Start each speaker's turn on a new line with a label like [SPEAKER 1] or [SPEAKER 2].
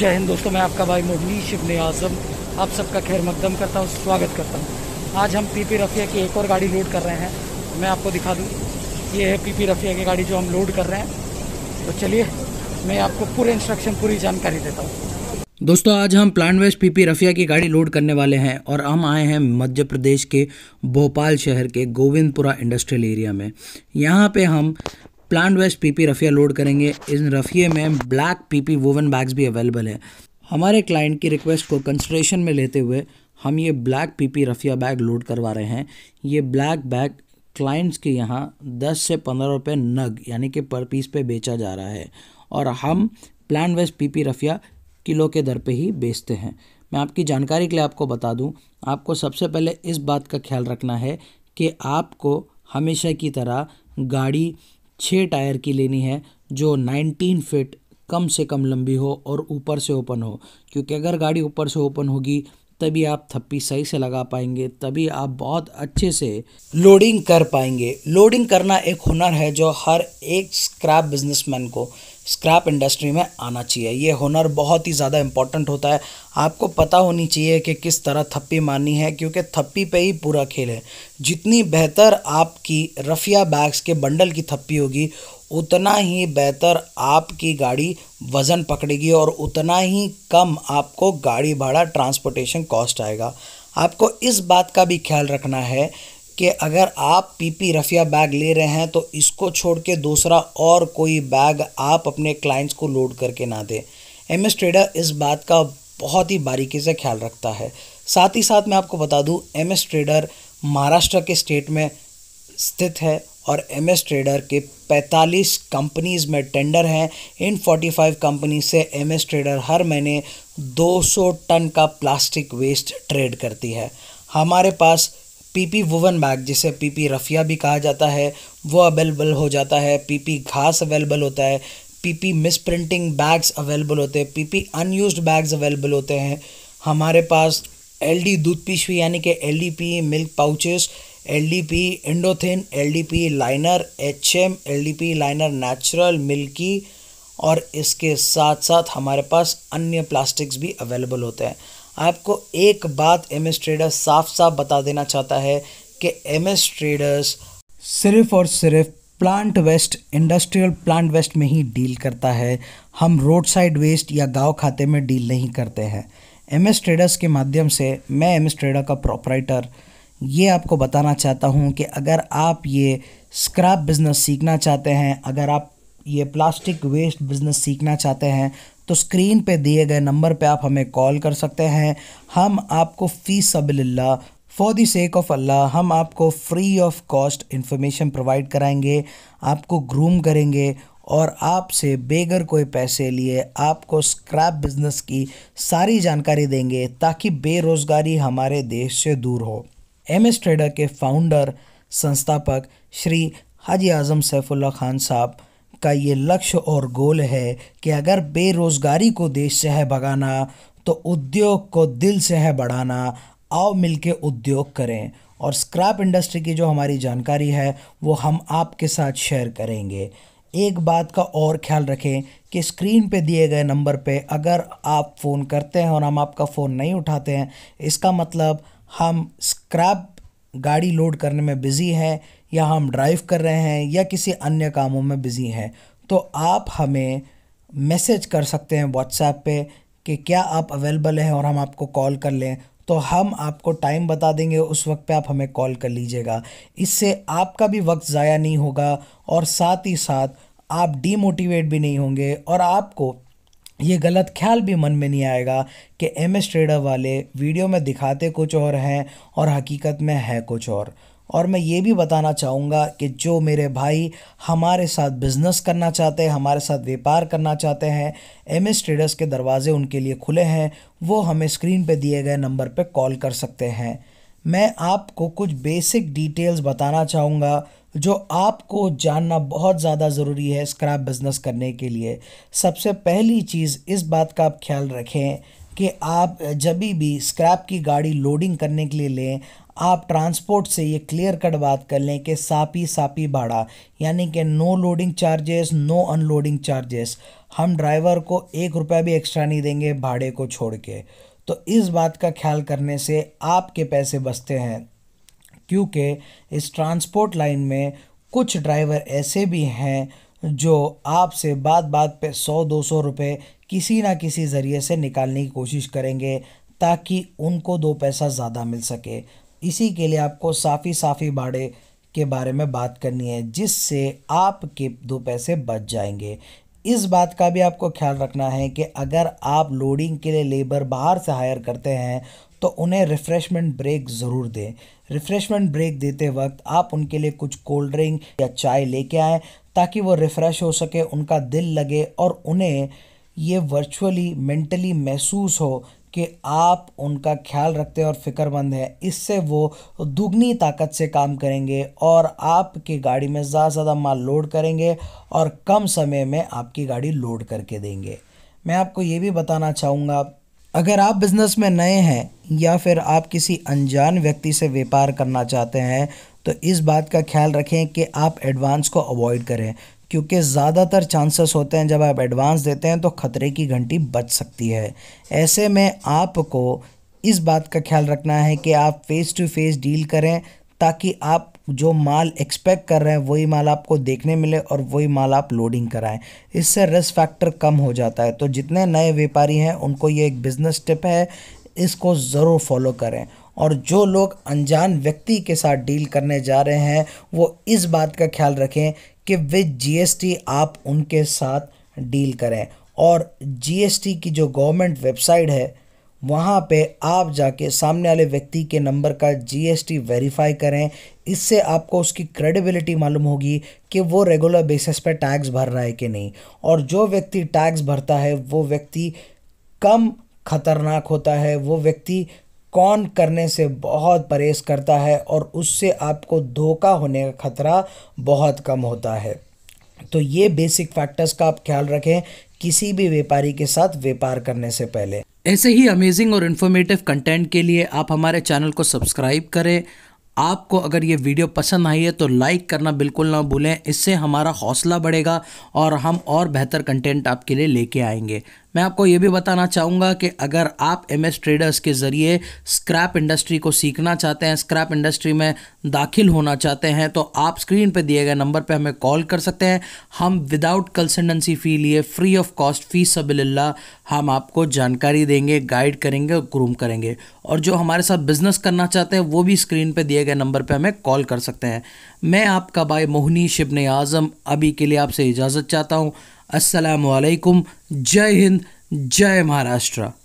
[SPEAKER 1] जय हिंद दोस्तों मैं आपका भाई मोहनी शिबन आजम आप सबका खैर मकदम करता हूँ स्वागत करता हूँ आज हम पीपी रफिया की एक और गाड़ी लोड कर रहे हैं मैं आपको दिखा दूँ ये है पीपी रफिया की गाड़ी जो हम लोड कर रहे हैं तो चलिए मैं आपको पूरे इंस्ट्रक्शन पूरी जानकारी देता हूँ दोस्तों आज हम प्लान वेस्ट पीपी रफिया की गाड़ी लोड करने वाले हैं और हम आए हैं मध्य प्रदेश के भोपाल शहर के गोविंदपुरा इंडस्ट्रियल एरिया में यहाँ पे हम plant waste PP raffia load करेंगे इन रफिए में ब्लैक पीपी वोवन बैग्स भी अवेलेबल है हमारे क्लाइंट की रिक्वेस्ट को कंसिड्रेशन में लेते हुए हम ये black PP raffia bag load करवा रहे हैं ये ब्लैक बैग क्लाइंट्स के यहाँ दस से पंद्रह रुपये नग यानी कि पर पीस पे बेचा जा रहा है और हम plant waste PP raffia kilo के दर पे ही बेचते हैं मैं आपकी जानकारी के लिए आपको बता दूं आपको सबसे पहले इस बात का ख्याल रखना है कि आपको हमेशा की तरह गाड़ी छः टायर की लेनी है जो नाइनटीन फिट कम से कम लंबी हो और ऊपर से ओपन हो क्योंकि अगर गाड़ी ऊपर से ओपन होगी तभी आप थप्पी सही से लगा पाएंगे तभी आप बहुत अच्छे से लोडिंग कर पाएंगे लोडिंग करना एक हुनर है जो हर एक स्क्रैप बिजनेसमैन को स्क्रैप इंडस्ट्री में आना चाहिए ये हुनर बहुत ही ज़्यादा इम्पॉर्टेंट होता है आपको पता होनी चाहिए कि किस तरह थप्पी मारनी है क्योंकि थप्पी पे ही पूरा खेल है जितनी बेहतर आपकी रफिया बैग्स के बंडल की थप्पी होगी उतना ही बेहतर आपकी गाड़ी वज़न पकड़ेगी और उतना ही कम आपको गाड़ी भाड़ा ट्रांसपोर्टेशन कॉस्ट आएगा आपको इस बात का भी ख्याल रखना है कि अगर आप पीपी रफिया बैग ले रहे हैं तो इसको छोड़ के दूसरा और कोई बैग आप अपने क्लाइंट्स को लोड करके ना दें एम एस ट्रेडर इस बात का बहुत ही बारीकी से ख्याल रखता है साथ ही साथ मैं आपको बता दूं एम एस ट्रेडर महाराष्ट्र के स्टेट में स्थित है और एम एस ट्रेडर के 45 कंपनीज में टेंडर हैं इन 45 कंपनी से एम एस ट्रेडर हर महीने 200 टन का प्लास्टिक वेस्ट ट्रेड करती है हमारे पास पीपी वुवन बैग जिसे पीपी रफिया भी कहा जाता है वो अवेलेबल हो जाता है पीपी घास अवेलेबल होता है PP misprinting bags available होते हैं पीपी अनयूज बैग्स अवेलेबल होते हैं हमारे पास एल डी दूध पिशवी यानी कि L D P milk pouches L D P इंडोथिन L D P liner H M L D P liner natural milky और इसके साथ साथ हमारे पास अन्य प्लास्टिक्स भी अवेलेबल होते हैं आपको एक बात एम एस ट्रेडर्स साफ साफ बता देना चाहता है कि एम एस ट्रेडर्स सिर्फ और सिर्फ plant waste industrial plant waste में ही डील करता है हम रोड साइड वेस्ट या गांव खाते में डील नहीं करते हैं एम एस ट्रेडर्स के माध्यम से मैं एम एस ट्रेडर का प्रोपराइटर ये आपको बताना चाहता हूँ कि अगर आप ये स्क्रैप बिज़नेस सीखना चाहते हैं अगर आप ये प्लास्टिक वेस्ट बिज़नेस सीखना चाहते हैं तो स्क्रीन पे दिए गए नंबर पे आप हमें कॉल कर सकते हैं हम आपको फ़ी सबल्ला फॉर दी सेक ऑफ अल्लाह हम आपको free of cost information provide कराएंगे आपको ग्रूम करेंगे और आपसे बेगर कोई पैसे लिए आपको स्क्रैप बिजनेस की सारी जानकारी देंगे ताकि बेरोज़गारी हमारे देश से दूर हो एम एस ट्रेडर के फाउंडर संस्थापक श्री हाजी आज़म सैफुल्ला खान साहब का ये लक्ष्य और गोल है कि अगर बेरोज़गारी को देश से है भगाना तो उद्योग को दिल से है बढ़ाना आओ मिलके उद्योग करें और स्क्रैप इंडस्ट्री की जो हमारी जानकारी है वो हम आपके साथ शेयर करेंगे एक बात का और ख्याल रखें कि स्क्रीन पे दिए गए नंबर पे अगर आप फ़ोन करते हैं और हम आपका फ़ोन नहीं उठाते हैं इसका मतलब हम स्क्रैप गाड़ी लोड करने में बिज़ी हैं या हम ड्राइव कर रहे हैं या किसी अन्य कामों में बिज़ी हैं तो आप हमें मैसेज कर सकते हैं व्हाट्सएप पे कि क्या आप अवेलेबल हैं और हम आपको कॉल कर लें तो हम आपको टाइम बता देंगे उस वक्त पे आप हमें कॉल कर लीजिएगा इससे आपका भी वक्त ज़ाया नहीं होगा और साथ ही साथ आप डीमोटिवेट भी नहीं होंगे और आपको ये गलत ख्याल भी मन में नहीं आएगा कि एम एस ट्रेडर वाले वीडियो में दिखाते कुछ और हैं और हकीकत में है कुछ और और मैं ये भी बताना चाहूँगा कि जो मेरे भाई हमारे साथ बिज़नेस करना चाहते हैं हमारे साथ व्यापार करना चाहते हैं एम एस ट्रेडर्स के दरवाजे उनके लिए खुले हैं वो हमें स्क्रीन पे दिए गए नंबर पे कॉल कर सकते हैं मैं आपको कुछ बेसिक डिटेल्स बताना चाहूँगा जो आपको जानना बहुत ज़्यादा ज़रूरी है स्क्रैप बिज़नेस करने के लिए सबसे पहली चीज़ इस बात का आप ख्याल रखें कि आप जब भी स्क्रैप की गाड़ी लोडिंग करने के लिए लें आप ट्रांसपोर्ट से ये क्लियर कट बात कर लें कि सापी सापी भाड़ा यानी कि no loading charges no unloading charges हम ड्राइवर को एक रुपया भी एक्स्ट्रा नहीं देंगे भाड़े को छोड़ के तो इस बात का ख्याल करने से आपके पैसे बचते हैं क्योंकि इस ट्रांसपोर्ट लाइन में कुछ ड्राइवर ऐसे भी हैं जो आपसे बात बात पे सौ दो सौ रुपये किसी ना किसी ज़रिए से निकालने की कोशिश करेंगे ताकि उनको दो पैसा ज़्यादा मिल सके इसी के लिए आपको साफ़ी साफ़ी बाड़े के बारे में बात करनी है जिससे आपके दो पैसे बच जाएंगे इस बात का भी आपको ख्याल रखना है कि अगर आप लोडिंग के लिए लेबर बाहर से हायर करते हैं तो उन्हें रिफ़्रेशमेंट ब्रेक ज़रूर दें रिफ़्रेशमेंट ब्रेक देते वक्त आप उनके लिए कुछ कोल्ड ड्रिंक या चाय लेके आएँ ताकि वो रिफ़्रेश हो सके उनका दिल लगे और उन्हें ये वर्चुअली मेंटली महसूस हो कि आप उनका ख्याल रखते हैं और फ़िक्रमंद हैं इससे वो दुगनी ताकत से काम करेंगे और आपकी गाड़ी में ज़्यादा से ज़्यादा माल लोड करेंगे और कम समय में आपकी गाड़ी लोड करके देंगे मैं आपको ये भी बताना चाहूँगा अगर आप बिज़नेस में नए हैं या फिर आप किसी अनजान व्यक्ति से व्यापार करना चाहते हैं तो इस बात का ख्याल रखें कि आप एडवांस को अवॉइड करें क्योंकि ज़्यादातर चांसेस होते हैं जब आप एडवांस देते हैं तो ख़तरे की घंटी बच सकती है ऐसे में आपको इस बात का ख्याल रखना है कि आप फेस टू फेस डील करें ताकि आप जो माल एक्सपेक्ट कर रहे हैं वही माल आपको देखने मिले और वही माल आप लोडिंग कराएं इससे रिस्क फैक्टर कम हो जाता है तो जितने नए व्यापारी हैं उनको ये एक बिज़नेस टिप है इसको ज़रूर फॉलो करें और जो लोग अनजान व्यक्ति के साथ डील करने जा रहे हैं वो इस बात का ख्याल रखें कि विद जीएसटी आप उनके साथ डील करें और जीएसटी की जो गवर्नमेंट वेबसाइट है वहाँ पे आप जाके सामने वाले व्यक्ति के नंबर का जीएसटी वेरीफाई करें इससे आपको उसकी क्रेडिबिलिटी मालूम होगी कि वो रेगुलर बेसिस पे टैक्स भर रहा है कि नहीं और जो व्यक्ति टैक्स भरता है वो व्यक्ति कम खतरनाक होता है वो व्यक्ति कौन करने से बहुत परहेज़ करता है और उससे आपको धोखा होने का ख़तरा बहुत कम होता है तो ये बेसिक फैक्टर्स का आप ख्याल रखें किसी भी व्यापारी के साथ व्यापार करने से पहले ऐसे ही अमेजिंग और इन्फॉर्मेटिव कंटेंट के लिए आप हमारे चैनल को सब्सक्राइब करें आपको अगर ये वीडियो पसंद आई है तो लाइक करना बिल्कुल ना भूलें इससे हमारा हौसला बढ़ेगा और हम और बेहतर कंटेंट आपके लिए लेके आएंगे मैं आपको ये भी बताना चाहूँगा कि अगर आप एम एस ट्रेडर्स के ज़रिए स्क्रैप इंडस्ट्री को सीखना चाहते हैं स्क्रैप इंडस्ट्री में दाखिल होना चाहते हैं तो आप स्क्रीन पर दिए गए नंबर पर हमें कॉल कर सकते हैं हम विदाउट कंसल्टेंसी फ़ी लिए फ्री ऑफ कॉस्ट फ़ी सबिल्ला हम आपको जानकारी देंगे गाइड करेंगे और ग्रूम करेंगे और जो हमारे साथ बिज़नेस करना चाहते हैं वो भी स्क्रीन पर दिए गए नंबर पर हमें कॉल कर सकते हैं मैं आपका भाई मोहनी शिबन आज़म अभी के लिए आपसे इजाज़त चाहता हूँ असलकुम जय हिंद जय महाराष्ट्र